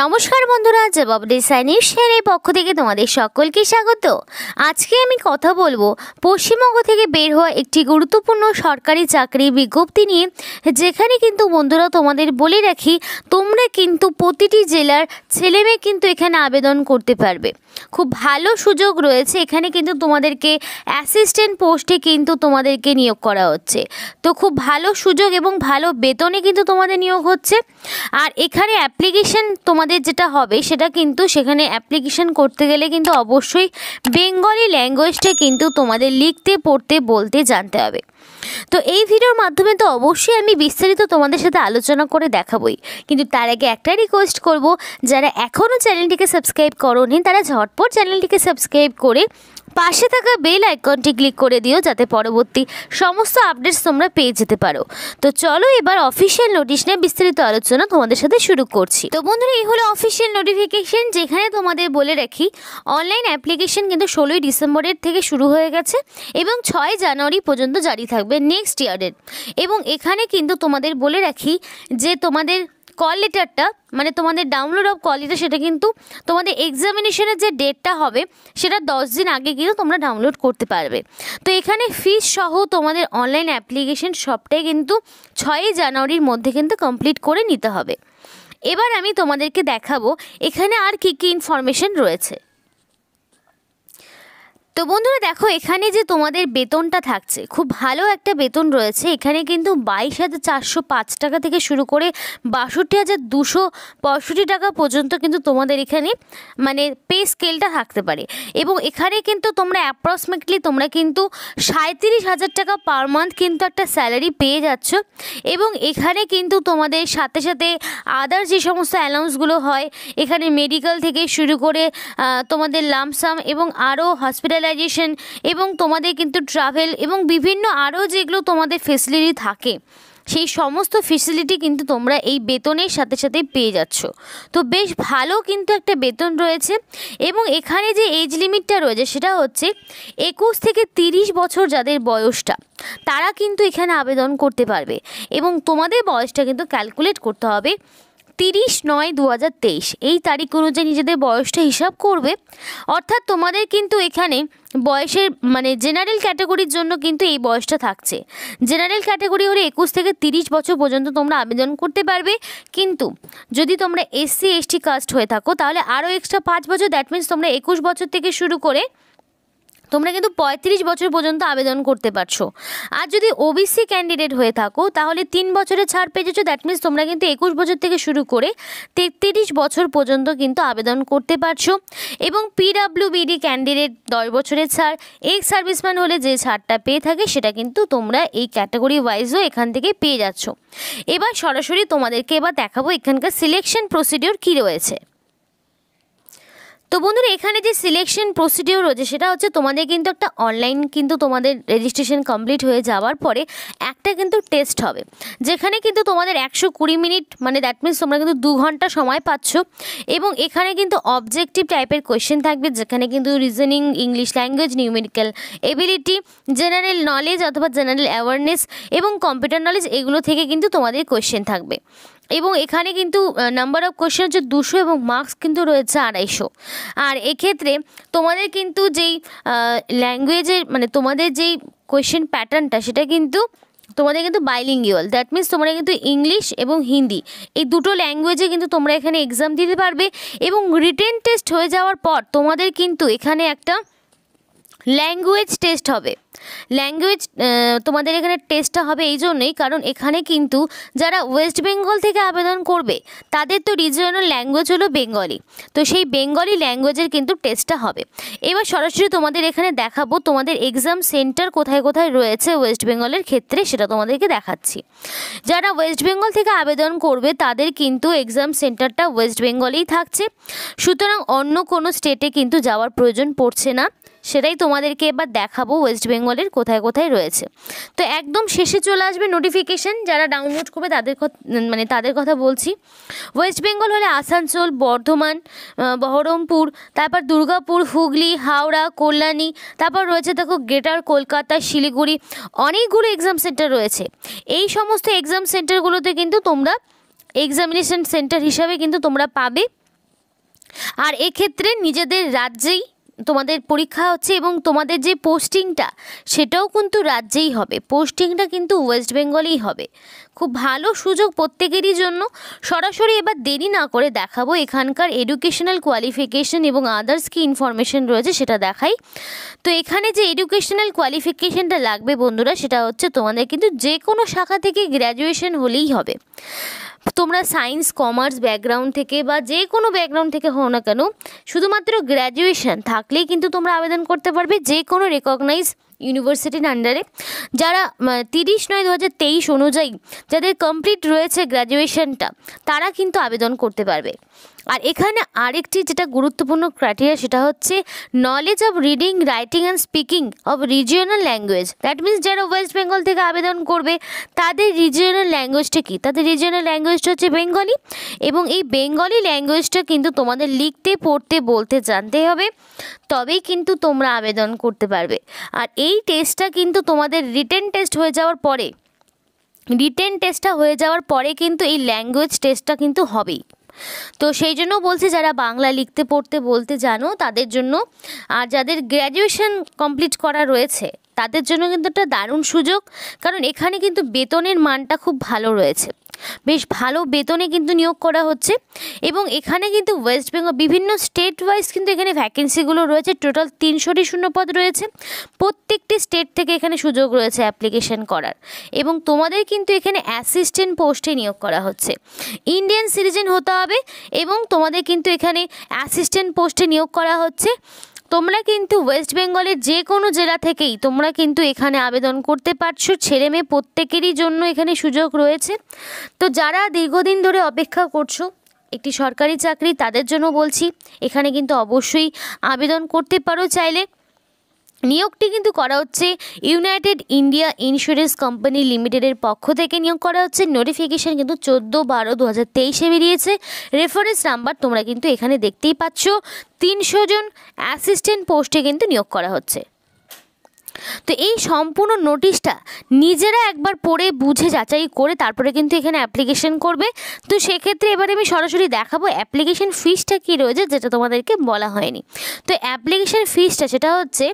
নমস্কার বন্ধুরা জবাব ডিসাইনি সেনের পক্ষ থেকে তোমাদের সকলকে স্বাগত আজকে আমি কথা বলবো পশ্চিমবঙ্গ থেকে বের হওয়া একটি গুরুত্বপূর্ণ সরকারি চাকরি বিজ্ঞপ্তি নিয়ে যেখানে কিন্তু বন্ধুরা তোমাদের বলে রাখি তোমরা কিন্তু প্রতিটি জেলার ছেলেমেয়ে কিন্তু এখানে আবেদন করতে পারবে খুব ভালো সুযোগ রয়েছে এখানে কিন্তু তোমাদেরকে অ্যাসিস্ট্যান্ট পোস্টে কিন্তু তোমাদেরকে নিয়োগ করা হচ্ছে তো খুব ভালো সুযোগ এবং ভালো বেতনে কিন্তু তোমাদের নিয়োগ হচ্ছে আর এখানে অ্যাপ্লিকেশন তোমার তোমাদের যেটা হবে সেটা কিন্তু সেখানে অ্যাপ্লিকেশন করতে গেলে কিন্তু অবশ্যই বেঙ্গলি ল্যাঙ্গুয়েজটা কিন্তু তোমাদের লিখতে পড়তে বলতে জানতে হবে তো এই ভিডিওর মাধ্যমে তো অবশ্যই আমি বিস্তারিত তোমাদের সাথে আলোচনা করে দেখাবই কিন্তু তার আগে একটা রিকোয়েস্ট করব যারা এখনও চ্যানেলটিকে সাবস্ক্রাইব করো তারা ঝটপট চ্যানেলটিকে সাবস্ক্রাইব করে পাশে থাকা বেল আইকনটি ক্লিক করে দিও যাতে পরবর্তী সমস্ত আপডেটস তোমরা পেয়ে যেতে পারো তো চলো এবার অফিসিয়াল নোটিশ নিয়ে বিস্তারিত আলোচনা তোমাদের সাথে শুরু করছি তো বন্ধুরা এই হলো অফিসিয়াল নোটিফিকেশন যেখানে তোমাদের বলে রাখি অনলাইন অ্যাপ্লিকেশন কিন্তু ষোলোই ডিসেম্বরের থেকে শুরু হয়ে গেছে এবং ছয় জানুয়ারি পর্যন্ত জারি থাকবে নেক্সট ইয়ারের এবং এখানে কিন্তু তোমাদের বলে রাখি যে তোমাদের কল লেটারটা মানে তোমাদের ডাউনলোড অফ কল লেটার সেটা কিন্তু তোমাদের এক্সামিনেশনের যে ডেটটা হবে সেটা দশ দিন আগে কিন্তু তোমরা ডাউনলোড করতে পারবে তো এখানে ফিস সহ তোমাদের অনলাইন অ্যাপ্লিকেশন সবটাই কিন্তু ছয়ই জানুয়ারির মধ্যে কিন্তু কমপ্লিট করে নিতে হবে এবার আমি তোমাদেরকে দেখাবো এখানে আর কী কী ইনফরমেশন রয়েছে তো বন্ধুরা দেখো এখানে যে তোমাদের বেতনটা থাকছে খুব ভালো একটা বেতন রয়েছে এখানে কিন্তু বাইশ হাজার চারশো পাঁচ টাকা থেকে শুরু করে বাষট্টি হাজার দুশো পঁয়ষট্টি টাকা পর্যন্ত কিন্তু তোমাদের এখানে মানে পে স্কেলটা থাকতে পারে এবং এখানে কিন্তু তোমরা অ্যাপ্রক্সিমেটলি তোমরা কিন্তু সাঁত্রিশ হাজার টাকা পার মান্থ কিন্তু একটা স্যালারি পেয়ে যাচ্ছ এবং এখানে কিন্তু তোমাদের সাথে সাথে আদার যে সমস্ত অ্যালাউন্সগুলো হয় এখানে মেডিকেল থেকে শুরু করে তোমাদের লামসাম এবং আরও হসপিটাল হোটেলাইজেশন এবং তোমাদের কিন্তু ট্রাভেল এবং বিভিন্ন আরও যেগুলো তোমাদের ফেসিলিটি থাকে সেই সমস্ত ফেসিলিটি কিন্তু তোমরা এই বেতনের সাথে সাথে পেয়ে যাচ্ছ তো বেশ ভালো কিন্তু একটা বেতন রয়েছে এবং এখানে যে এজ লিমিটটা রয়েছে সেটা হচ্ছে একুশ থেকে তিরিশ বছর যাদের বয়সটা তারা কিন্তু এখানে আবেদন করতে পারবে এবং তোমাদের বয়সটা কিন্তু ক্যালকুলেট করতে হবে তিরিশ নয় দু এই তারিখ অনুযায়ী নিজেদের বয়সটা হিসাব করবে অর্থাৎ তোমাদের কিন্তু এখানে বয়সের মানে জেনারেল ক্যাটাগরির জন্য কিন্তু এই বয়সটা থাকছে জেনারেল ক্যাটাগরি হলে একুশ থেকে তিরিশ বছর পর্যন্ত তোমরা আবেদন করতে পারবে কিন্তু যদি তোমরা এসসি এসটি কাস্ট হয়ে থাকো তাহলে আরও এক্সট্রা পাঁচ বছর দ্যাট মিন্স তোমরা একুশ বছর থেকে শুরু করে তোমরা কিন্তু পঁয়ত্রিশ বছর পর্যন্ত আবেদন করতে পারছো আর যদি ওবিসি ক্যান্ডিডেট হয়ে থাকো তাহলে তিন বছরের ছাড় পেয়ে যাচ্ছ দ্যাট মিনস তোমরা কিন্তু একুশ বছর থেকে শুরু করে তেত্রিশ বছর পর্যন্ত কিন্তু আবেদন করতে পারছো এবং বিডি ক্যান্ডিডেট দশ বছরের ছাড় এক্স সার্ভিসম্যান হলে যে ছাড়টা পেয়ে থাকে সেটা কিন্তু তোমরা এই ক্যাটাগরি ওয়াইজও এখান থেকে পেয়ে যাচ্ছ এবার সরাসরি তোমাদেরকে এবার দেখাবো এখানকার সিলেকশন প্রসিডিওর কী রয়েছে তো বন্ধুরা এখানে যে সিলেকশন প্রসিডিওর রয়েছে সেটা হচ্ছে তোমাদের কিন্তু একটা অনলাইন কিন্তু তোমাদের রেজিস্ট্রেশন কমপ্লিট হয়ে যাওয়ার পরে একটা কিন্তু টেস্ট হবে যেখানে কিন্তু তোমাদের একশো কুড়ি মিনিট মানে দ্যাট মিনস তোমরা কিন্তু দু ঘন্টা সময় পাচ্ছ এবং এখানে কিন্তু অবজেক্টিভ টাইপের কোয়েশ্চেন থাকবে যেখানে কিন্তু reasoning English language numerical ability general knowledge অথবা জেনারেল অ্যাওয়ারনেস এবং কম্পিউটার নলেজ এগুলো থেকে কিন্তু তোমাদের কোয়েশ্চেন থাকবে এবং এখানে কিন্তু নাম্বার অফ কোয়েশ্চেন হচ্ছে দুশো এবং মার্কস কিন্তু রয়েছে আড়াইশো আর এক্ষেত্রে তোমাদের কিন্তু যেই ল্যাঙ্গুয়েজের মানে তোমাদের যেই কোয়েশ্চেন প্যাটার্নটা সেটা কিন্তু তোমাদের কিন্তু বাইলিঙ্গুয়াল দ্যাট মিন্স তোমরা কিন্তু ইংলিশ এবং হিন্দি এই দুটো ল্যাঙ্গুয়েজে কিন্তু তোমরা এখানে এক্সাম দিতে পারবে এবং রিটেন টেস্ট হয়ে যাওয়ার পর তোমাদের কিন্তু এখানে একটা ল্যাঙ্গুয়েজ টেস্ট হবে ল্যাঙ্গুয়েজ তোমাদের এখানে টেস্টটা হবে এই জন্যই কারণ এখানে কিন্তু যারা ওয়েস্ট বেঙ্গল থেকে আবেদন করবে তাদের তো রিজিওনাল ল্যাঙ্গুয়েজ হলো বেঙ্গলি তো সেই বেঙ্গলি ল্যাঙ্গুয়েজের কিন্তু টেস্টটা হবে এবার সরাসরি তোমাদের এখানে দেখাবো তোমাদের এক্সাম সেন্টার কোথায় কোথায় রয়েছে ওয়েস্ট বেঙ্গলের ক্ষেত্রে সেটা তোমাদেরকে দেখাচ্ছি যারা ওয়েস্ট বেঙ্গল থেকে আবেদন করবে তাদের কিন্তু এক্সাম সেন্টারটা ওয়েস্ট বেঙ্গলেই থাকছে সুতরাং অন্য কোনো স্টেটে কিন্তু যাওয়ার প্রয়োজন পড়ছে না সেটাই তোমাদেরকে এবার দেখাবো ওয়েস্ট বেঙ্গলের কোথায় কোথায় রয়েছে তো একদম শেষে চলে আসবে নোটিফিকেশান যারা ডাউনলোড করবে তাদের মানে তাদের কথা বলছি ওয়েস্ট বেঙ্গল হলে আসানসোল বর্ধমান বহরমপুর তারপর দুর্গাপুর হুগলি হাওড়া কল্যাণী তারপর রয়েছে দেখো গ্রেটার কলকাতা শিলিগুড়ি অনেকগুলো এক্সাম সেন্টার রয়েছে এই সমস্ত এক্সাম সেন্টারগুলোতে কিন্তু তোমরা এক্সামিনেশন সেন্টার হিসাবে কিন্তু তোমরা পাবে আর এক্ষেত্রে নিজেদের রাজ্যেই তোমাদের পরীক্ষা হচ্ছে এবং তোমাদের যে পোস্টিংটা সেটাও কিন্তু রাজ্যেই হবে পোস্টিংটা কিন্তু ওয়েস্ট বেঙ্গলেই হবে খুব ভালো সুযোগ প্রত্যেকেরই জন্য সরাসরি এবার দেরি না করে দেখাবো এখানকার এডুকেশনাল কোয়ালিফিকেশন এবং আদার্স কি ইনফরমেশন রয়েছে সেটা দেখাই তো এখানে যে এডুকেশনাল কোয়ালিফিকেশনটা লাগবে বন্ধুরা সেটা হচ্ছে তোমাদের কিন্তু যে কোনো শাখা থেকে গ্র্যাজুয়েশন হলেই হবে তোমরা সায়েন্স কমার্স ব্যাকগ্রাউন্ড থেকে বা যে কোনো ব্যাকগ্রাউন্ড থেকে হও না কেন শুধুমাত্র গ্র্যাজুয়েশন থাকলেই কিন্তু তোমরা আবেদন করতে পারবে যে কোনো রেকগনাইজ ইউনিভার্সিটির আন্ডারে যারা তিরিশ নয় দু হাজার অনুযায়ী যাদের কমপ্লিট রয়েছে গ্র্যাজুয়েশনটা তারা কিন্তু আবেদন করতে পারবে আর এখানে আরেকটি যেটা গুরুত্বপূর্ণ ক্রাইটেরিয়া সেটা হচ্ছে knowledge of reading writing and speaking of regional language that means যারা ওয়েস্ট বেঙ্গল থেকে আবেদন করবে তাদের রিজিওনাল ল্যাঙ্গুয়েজটা কী তাদের রিজিওনাল ল্যাঙ্গুয়েজটা হচ্ছে বেঙ্গলি এবং এই বেঙ্গলি ল্যাঙ্গুয়েজটা কিন্তু তোমাদের লিখতে পড়তে বলতে জানতে হবে তবেই কিন্তু তোমরা আবেদন করতে পারবে আর এই টেস্টটা কিন্তু তোমাদের রিটেন টেস্ট হয়ে যাওয়ার পরে রিটেন টেস্টটা হয়ে যাওয়ার পরে কিন্তু এই ল্যাঙ্গুয়েজ টেস্টটা কিন্তু হবেই তো সেই জন্য বলছি যারা বাংলা লিখতে পড়তে বলতে জানো তাদের জন্য আর যাদের গ্র্যাজুয়েশন কমপ্লিট করা রয়েছে তাদের জন্য কিন্তু একটা দারুণ সুযোগ কারণ এখানে কিন্তু বেতনের মানটা খুব ভালো রয়েছে বেশ ভালো বেতনে কিন্তু নিয়োগ করা হচ্ছে এবং এখানে কিন্তু ওয়েস্ট বেঙ্গল বিভিন্ন স্টেট ওয়াইজ কিন্তু এখানে ভ্যাকেন্সিগুলো রয়েছে টোটাল তিনশোটি শূন্যপদ রয়েছে প্রত্যেকটি স্টেট থেকে এখানে সুযোগ রয়েছে অ্যাপ্লিকেশন করার এবং তোমাদের কিন্তু এখানে অ্যাসিস্ট্যান্ট পোস্টে নিয়োগ করা হচ্ছে ইন্ডিয়ান সিটিজেন হতে হবে এবং তোমাদের কিন্তু এখানে অ্যাসিস্ট্যান্ট পোস্টে নিয়োগ করা হচ্ছে তোমরা কিন্তু ওয়েস্ট বেঙ্গলের যে কোনো জেলা থেকেই তোমরা কিন্তু এখানে আবেদন করতে পারছো ছেলে মেয়ে প্রত্যেকেরই জন্য এখানে সুযোগ রয়েছে তো যারা দীর্ঘদিন ধরে অপেক্ষা করছো একটি সরকারি চাকরি তাদের জন্য বলছি এখানে কিন্তু অবশ্যই আবেদন করতে পারো চাইলে নিয়োগটি কিন্তু করা হচ্ছে ইউনাইটেড ইন্ডিয়া ইন্স্যুরেন্স কোম্পানি লিমিটেডের পক্ষ থেকে নিয়োগ করা হচ্ছে নোটিফিকেশান কিন্তু চোদ্দো বারো দু হাজার তেইশে বেরিয়েছে রেফারেন্স নাম্বার তোমরা কিন্তু এখানে দেখতেই পাচ্ছ তিনশো জন অ্যাসিস্ট্যান্ট পোস্টে কিন্তু নিয়োগ করা হচ্ছে তো এই সম্পূর্ণ নোটিশটা নিজেরা একবার পড়ে বুঝে যাচাই করে তারপরে কিন্তু এখানে অ্যাপ্লিকেশন করবে তো সেক্ষেত্রে এবারে আমি সরাসরি দেখাবো অ্যাপ্লিকেশন ফিসটা কী রয়েছে যেটা তোমাদেরকে বলা হয়নি তো অ্যাপ্লিকেশান ফিজটা সেটা হচ্ছে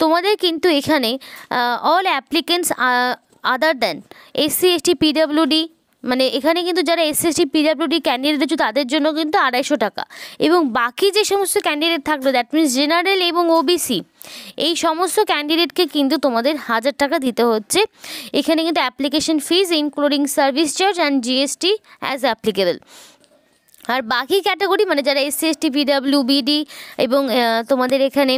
তোমাদের কিন্তু এখানে all applicants other than SC ST PWD মানে এখানে কিন্তু যারা এসএসটি পিডাব্লিউডি ক্যান্ডিডেট রয়েছে তাদের জন্য কিন্তু আড়াইশো টাকা এবং বাকি যে সমস্ত ক্যান্ডিডেট থাকলো দ্যাট মিনস জেনারেল এবং ওবিসি এই সমস্ত ক্যান্ডিডেটকে কিন্তু তোমাদের হাজার টাকা দিতে হচ্ছে এখানে কিন্তু application fees including service charge and GST as applicable আর বাকি ক্যাটাগরি মানে যারা এসসি এসটি পিডাব্লিউ বিডি এবং তোমাদের এখানে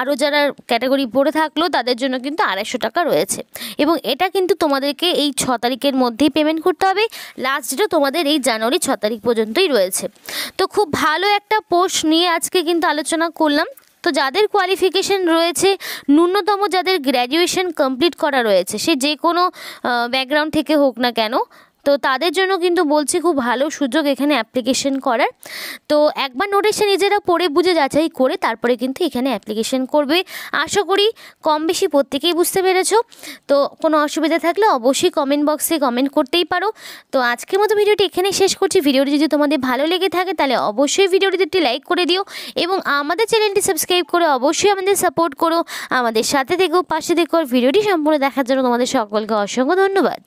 আরও যারা ক্যাটাগরি পড়ে থাকলো তাদের জন্য কিন্তু আড়াইশো টাকা রয়েছে এবং এটা কিন্তু তোমাদেরকে এই ছ তারিখের মধ্যেই পেমেন্ট করতে হবে লাস্টও তোমাদের এই জানুয়ারি ছ তারিখ পর্যন্তই রয়েছে তো খুব ভালো একটা পোস্ট নিয়ে আজকে কিন্তু আলোচনা করলাম তো যাদের কোয়ালিফিকেশন রয়েছে ন্যূনতম যাদের গ্র্যাজুয়েশন কমপ্লিট করা রয়েছে সে যে কোনো ব্যাকগ্রাউন্ড থেকে হোক না কেন তো তাদের জন্য কিন্তু বলছি খুব ভালো সুযোগ এখানে অ্যাপ্লিকেশন করার তো একবার নোটিশে নিজেরা পড়ে বুঝে যাচাই করে তারপরে কিন্তু এখানে অ্যাপ্লিকেশন করবে আশা করি কম বেশি প্রত্যেকেই বুঝতে পেরেছো তো কোনো অসুবিধা থাকলে অবশ্যই কমেন্ট বক্সে কমেন্ট করতেই পারো তো আজকের মতো ভিডিওটি এখানে শেষ করছি ভিডিওটি যদি তোমাদের ভালো লেগে থাকে তাহলে অবশ্যই ভিডিওটিতে একটি লাইক করে দিও এবং আমাদের চ্যানেলটি সাবস্ক্রাইব করে অবশ্যই আমাদের সাপোর্ট করো আমাদের সাথে থেকেও পাশে থেকেও ভিডিওটি সম্পূর্ণ দেখার জন্য তোমাদের সকলকে অসংখ্য ধন্যবাদ